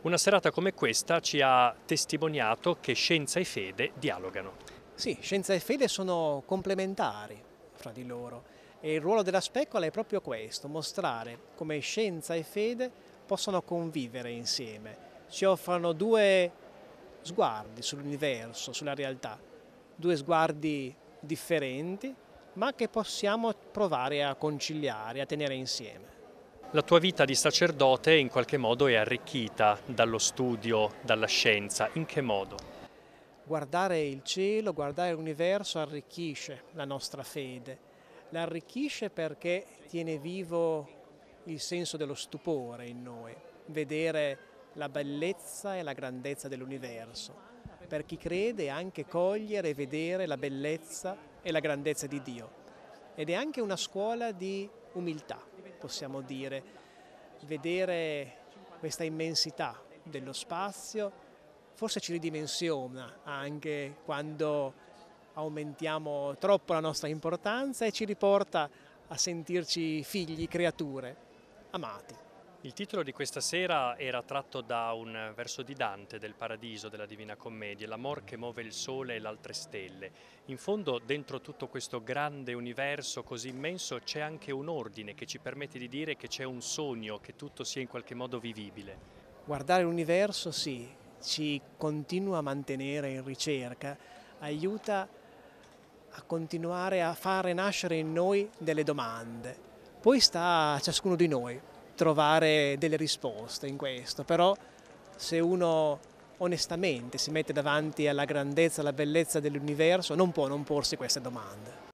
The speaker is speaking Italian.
Una serata come questa ci ha testimoniato che scienza e fede dialogano. Sì, scienza e fede sono complementari fra di loro e il ruolo della specola è proprio questo, mostrare come scienza e fede possono convivere insieme, ci offrono due sguardi sull'universo, sulla realtà, due sguardi differenti ma che possiamo provare a conciliare, a tenere insieme. La tua vita di sacerdote in qualche modo è arricchita dallo studio, dalla scienza. In che modo? Guardare il cielo, guardare l'universo arricchisce la nostra fede. L'arricchisce perché tiene vivo il senso dello stupore in noi, vedere la bellezza e la grandezza dell'universo. Per chi crede anche cogliere e vedere la bellezza e la grandezza di Dio. Ed è anche una scuola di umiltà possiamo dire, vedere questa immensità dello spazio forse ci ridimensiona anche quando aumentiamo troppo la nostra importanza e ci riporta a sentirci figli, creature, amati. Il titolo di questa sera era tratto da un verso di Dante del Paradiso della Divina Commedia, l'amor che muove il sole e le altre stelle. In fondo, dentro tutto questo grande universo così immenso, c'è anche un ordine che ci permette di dire che c'è un sogno, che tutto sia in qualche modo vivibile. Guardare l'universo, sì, ci continua a mantenere in ricerca, aiuta a continuare a fare nascere in noi delle domande. Poi sta a ciascuno di noi trovare delle risposte in questo, però se uno onestamente si mette davanti alla grandezza, alla bellezza dell'universo, non può non porsi queste domande.